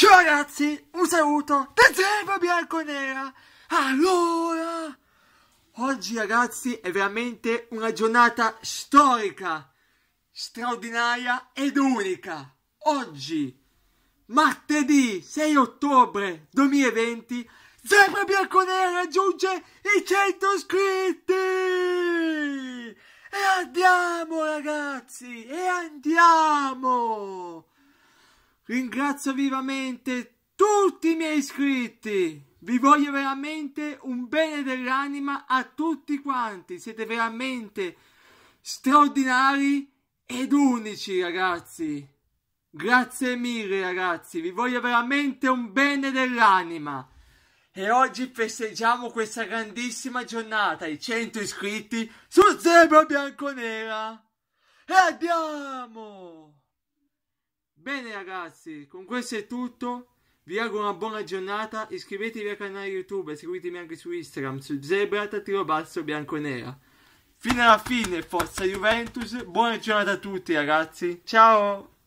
Ciao ragazzi, un saluto da Zerba Bianconera. Allora, oggi ragazzi è veramente una giornata storica, straordinaria ed unica. Oggi, martedì 6 ottobre 2020, Zerba Bianconera raggiunge i 100 iscritti! E andiamo ragazzi, e andiamo! Ringrazio vivamente tutti i miei iscritti. Vi voglio veramente un bene dell'anima a tutti quanti. Siete veramente straordinari ed unici, ragazzi. Grazie mille, ragazzi. Vi voglio veramente un bene dell'anima. E oggi festeggiamo questa grandissima giornata, i 100 iscritti su Zebra Bianconera. E andiamo! Bene ragazzi, con questo è tutto. Vi auguro una buona giornata, iscrivetevi al canale YouTube e seguitemi anche su Instagram, su Zebra, Tattiro Basso Fino alla fine, forza Juventus, buona giornata a tutti ragazzi, ciao!